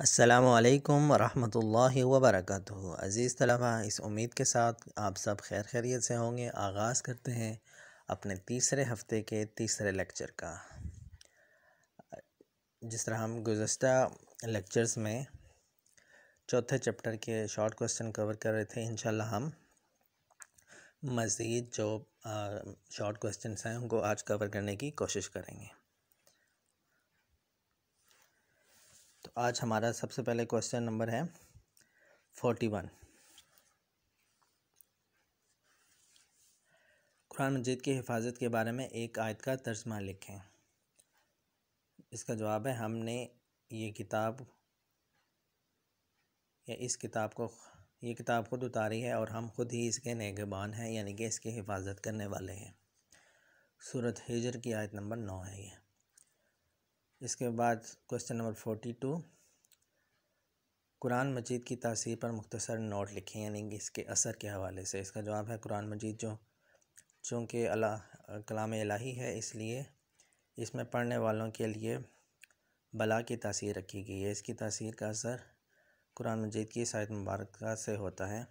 असलकम वरहमल वर्क अज़ीज़ तलबा इस उम्मीद के साथ आप सब खैर खैरियत से होंगे आगाज़ करते हैं अपने तीसरे हफ्ते के तीसरे लेक्चर का जिस तरह हम गुज्त लेक्चर्स में चौथे चैप्टर के शॉर्ट क्वेश्चन कवर कर रहे थे इंशाल्लाह हम मज़ीद जो शॉर्ट क्वेश्चन हैं उनको आज कवर करने की कोशिश करेंगे तो आज हमारा सबसे पहले क्वेश्चन नंबर है फोर्टी वन कुरान मजीद की हिफाजत के बारे में एक आयत का तर्जमा लिखें इसका जवाब है हमने ये किताब या इस किताब को ये किताब खुद उतारी है और हम खुद ही इसके नेगबान हैं यानी कि इसकी हिफाजत करने वाले हैं सूरत हिजर की आयत नंबर नौ है ये इसके बाद क्वेश्चन नंबर फोर्टी टू कुरान मजीद की तासीर पर मुख्तसर नोट लिखें यानी कि इसके असर के हवाले से इसका जवाब है कुरान मजीद जो चूँकि अला कलाम इलाही है इसलिए इसमें पढ़ने वालों के लिए बला की तासीर रखी गई है इसकी तासीर का असर कुरान मजीद की शायद मुबारक से होता है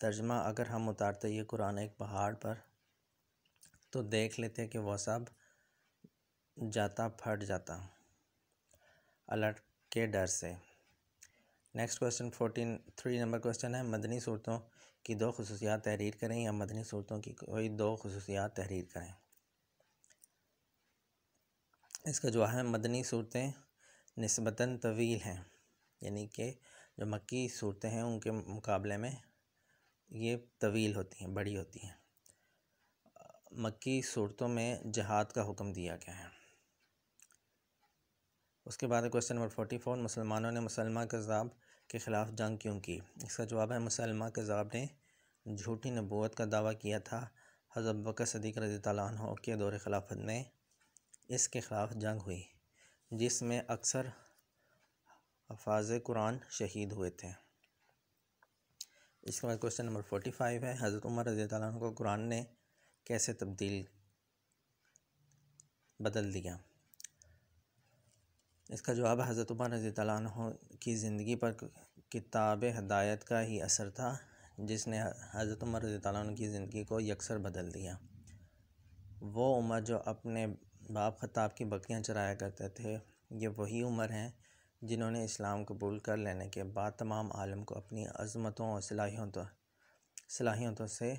तर्जमा अगर हम उतारते ये कुरान एक पहाड़ पर तो देख लेते कि वह सब जाता फट जाता अलर्ट के डर से next question fourteen three number question है मदनी सूरतों की दो खसूसियात तहरीर करें या मदनी सूरतों की कोई दो खसूसियात तहरीर करें इसका जो है मदनी सूरतें नस्बता तवील हैं यानी कि जो मक्की सूरतें हैं उनके मुकाबले में ये तवील होती हैं बड़ी होती हैं मक्की सूरतों में जहाद का हुक्म दिया गया है उसके बाद क्वेश्चन नंबर फोर्टी फोर मुसलमानों ने मुसलमा कज़ाब के ख़िलाफ़ जंग क्यों की इसका जवाब है मुसलमा कज़ाब ने झूठी नबूत का दावा किया था हज़रत बकर सदीक रजी तु के दौर खिलाफत में इसके ख़िलाफ़ जंग हुई जिसमें अक्सर हफाज कुरान शहीद हुए थे इसके बाद क्वेश्चन नंबर फोर्टी फाइव है हज़रत उमर रजी तु को कुरान ने कैसे तब्दील बदल दिया इसका जवाब हज़रत उमर रज़ी की ज़िंदगी पर किताब हदायत का ही असर था जिसने हज़रत उमर रज़ी की ज़िंदगी को यकसर बदल दिया वो उमर जो अपने बाप खताब की बकरियां चराया करते थे ये वही उमर हैं जिन्होंने इस्लाम कबूल कर लेने के बाद तमाम आलम को अपनी अजमतों और सलाहियतों तो, तो से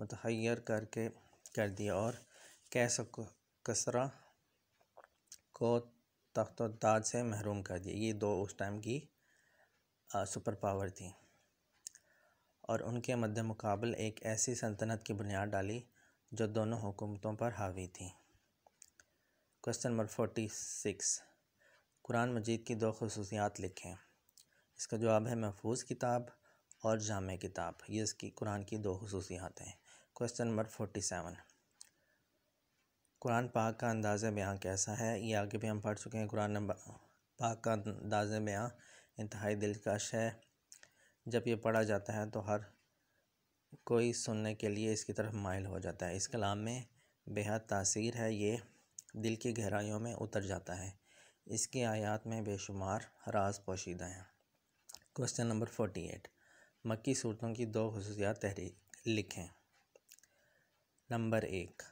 मतहर करके कर दिया और कैसा कसरा को तख्त और ताज से महरूम कर दिया ये दो उस टाइम की आ, सुपर पावर थी और उनके मध्य मुकाबल एक ऐसी सल्तनत की बुनियाद डाली जो दोनों हुकूमतों पर हावी थी क्वेश्चन नंबर फोर्टी सिक्स कुरान मजीद की दो खसूसियात लिखें इसका जवाब है महफूज किताब और जाम किताब ये इसकी कुरान की दो खसूसियात हैं क्वेश्चन नंबर फोर्टी सेवन कुरान पाक का अंदाज़ बयाँ कैसा है ये आगे भी हम पढ़ चुके हैं कुरान पाक का अंदाज़ बयाँ इंतहाई दिलकश है जब ये पढ़ा जाता है तो हर कोई सुनने के लिए इसकी तरफ माइल हो जाता है इस कलाम में बेहद तासीर है ये दिल की गहराइयों में उतर जाता है इसकी आयात में बेशुमार राज पोशीदा हैं क्वेश्चन नंबर फोटी एट मक्की सूरतों की दो खसूसियात तहरीक लिखें नंबर एक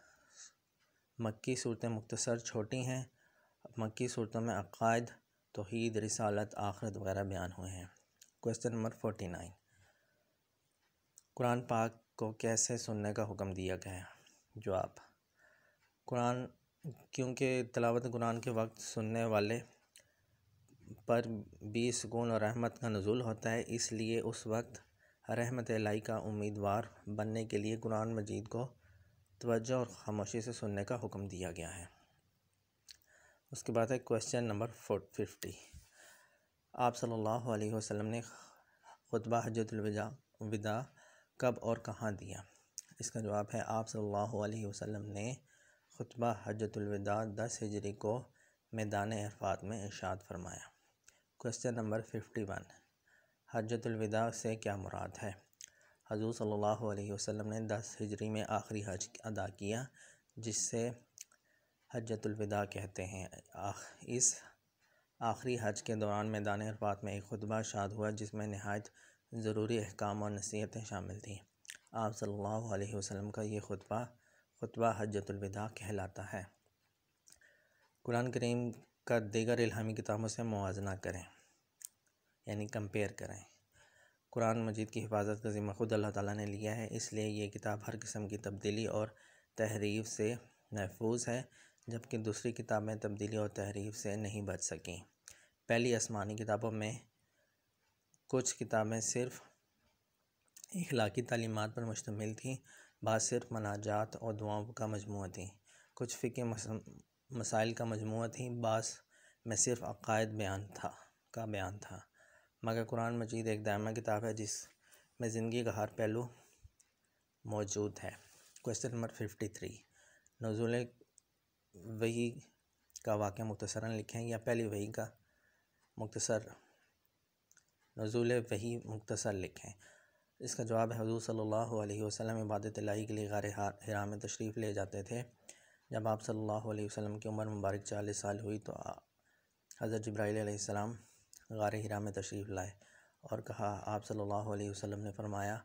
मक्की सूरतें मुख्तसर छोटी हैं मक्की सूरतों में अकायद तोहद रसालत आखरत वगैरह बयान हुए हैं क्वेश्चन नंबर फोटी नाइन कुरान पाक को कैसे सुनने का हुक्म दिया गया है आप कुरान क्योंकि तलावत कुरान के वक्त सुनने वाले पर भी सुकून और रहमत का नज़ुल होता है इसलिए उस वक्त रहमत लाई का उम्मीदवार बनने के लिए कुरान मजीद को तोज्जो और खामोशी से सुनने का हुक्म दिया गया है उसके बाद है क्वेश्चन नंबर फोर फिफ्टी आप सल्लल्लाहु अलैहि वसल्लम ने खुतबा हजतलविदा विदा कब और कहाँ दिया इसका जवाब है आप सल्लल्लाहु अलैहि वसल्लम ने खुतबा हजतलविदा दस हिजरी को मैदान अरफात में इशाद फरमाया क्वेश्चन नंबर फिफ्टी वन हजतलविदा से क्या मुराद है हजूर सल्ला वसम ने दस हिजरी में आखिरी हज अदा किया जिससे हजतुलविदा कहते हैं इस आखिरी हज के दौरान मैदान अरफात में एक खुतबा शाद हुआ जिसमें नहायत ज़रूरी अहकाम और नसीहतें शामिल थीं आप सल्लल्लाहु अलैहि वसल्लम का ये खुतबा खुतबा हजतुलविदा कहलाता है कुरान करीम का दीगर इलामी किताबों से मुजना करें यानी कंपेयर करें कुरान मजीद की हिफाजत का ज़िम्मा ख़ुद अल्लाह ताला ने लिया है इसलिए ये किताब हर किस्म की तब्दीली और तहरीफ से महफूज है जबकि दूसरी किताबें तब्दीली और तहरीफ से नहीं बच सकें पहली आसमानी किताबों में कुछ किताबें सिर्फ़ इखलाकी तलीमत पर मुश्तमिल थीं बाद सिर्फ मनाजात और दुआओं का मजमू थी कुछ फ़िक्र मसाइल का मजमू थी बास में सिर्फ अकायद बयान था का बयान था मगर कुरान मजीद एक दायमा किताब है जिस में ज़िंदगी का हर पहलू मौजूद है क्वेश्चन नंबर फिफ्टी थ्री नजूल वही का वाक़ मुख्तसरा लिखें या पहली वही का मुख्तसर नजूल वही मुख्तसर लिखें इसका जवाब है हजू सल्ला वसम इबादत लाही के लिए गार हरा तशरीफ़ ले जाते थे जब आप सल्ला अलैहि की उम्र मुबारक चालीस साल हुई तो हज़रत जब्राईसम गार हिरा में तशरीफ़ लाए और कहा आप सल्लल्लाहु अलैहि वसल्लम ने फरमाया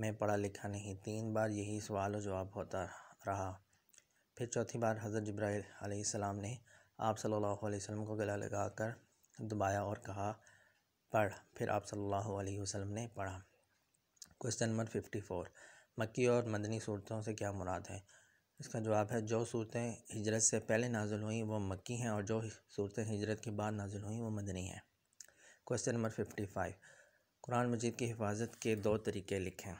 मैं पढ़ा लिखा नहीं तीन बार यही सवाल और जवाब होता रहा फिर चौथी बार हज़रत जब्राईल ने आप सल्लल्लाहु अलैहि वसल्लम को गला लगाकर दबाया और कहा पढ़ फिर आप सल्लल्लाहु अलैहि वसल्लम ने पढ़ा क्वेश्चन नंबर फिफ्टी फोर मक्की और मदनी सूरतों से क्या मुराद है इसका जवाब है जो सूरतें हिजरत से पहले नाजुल हुई वो मक्की हैं और जो सूरतें हिजरत के बाद नाजुल हुई वो मदनी हैं क्वेश्चन नंबर फिफ्टी फाइव कुरान मजीद की हिफाजत के दो तरीके लिखें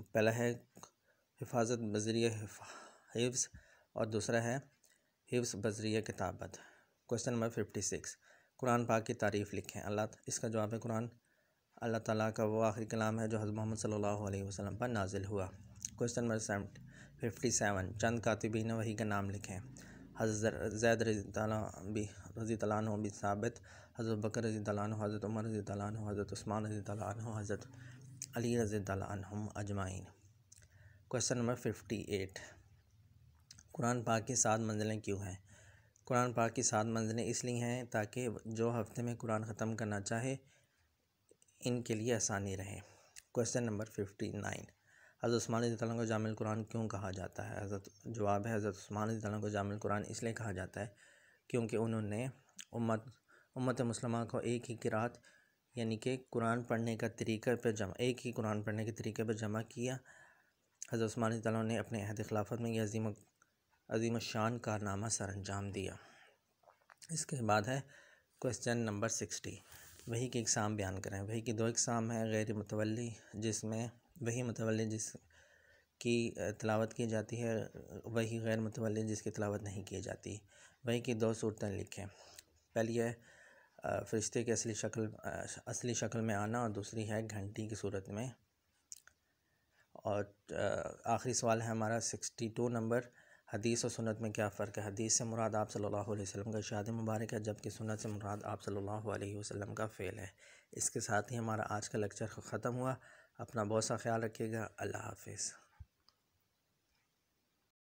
पहला है हिफाजत बजरिया हिफ्स और दूसरा है हिफ्स बजरिया किताबत क्वेश्चन नंबर फिफ्टी सिक्स कुरान पाक की तारीफ़ लिखें अल्लाह इसका जवाब है कुरान अल्लाह ताला का वो आखिरी कलाम है जो हज़रत मोहम्मद सल्लल्लाहु अलैहि वसल्लम पर नाजिल हुआ क्वेश्चन नंबर फिफ्टी सेवन चंद कातिबीन वही का नाम लिखें हज़रत जैद रजी भी रजी तलान भी साबित हज़रत बकर रजी तलान हज़रत उमर रजी तलान हज़रत उस्मान रजी तलान हज़रत अली रजी तलान अजमाइन क्वेश्चन नंबर फिफ्टी एट कुरान पाक की सात मंजिलें क्यों हैं कुरान पाक की सात मंजिलें इसलिए हैं ताकि जो हफ्ते में कुरान ख़त्म करना चाहे इनके लिए आसानी रहे क्वेश्चन नंबर फिफ्टी नाइन हज़रत उस्मान को जामिल कुरान क्यों कहा जाता है हज़रत जवाब है हज़रत उस्मान तैन को जामिल कुरान इसलिए कहा जाता है क्योंकि उन्होंने उम्मत उम्मत मुसलमान को एक ही किरात यानी कि कुरान पढ़ने का तरीक़े पर जमा एक ही कुरान पढ़ने के तरीके पर जमा किया हज़रत उस्मान ने अपने अहद खिलाफत में यह अजीम अजीम शान कारनामा सर अंजाम दिया इसके बाद है क्वेश्चन नंबर सिक्सटी वही के एग्ज़ाम बयान करें वही के दो एग्ज़ाम हैं गैर मुतवली जिसमें वही मतवल जिस की तलावत की जाती है वही गैर मतवल जिसकी तलावत नहीं की जाती वही की दो सूरतें लिखें पहली है फरिश्ते की असली शक्ल असली शक्ल में आना और दूसरी है घंटी की सूरत में और आखिरी सवाल है हमारा सिक्सटी टू नंबर हदीस और सुनत में क्या फ़र्क है हदीस से मुराद आप सल्लल्लाहु अलैहि वसल्लम का शाद मुबारक है जबकि सुनत से मुराद आप सल्लल्लाहु अलैहि वसल्लम का फ़ेल है इसके साथ ही हमारा आज का लेक्चर ख़त्म हुआ अपना बहुत सा ख्याल रखिएगा अल्लाह हाफिज़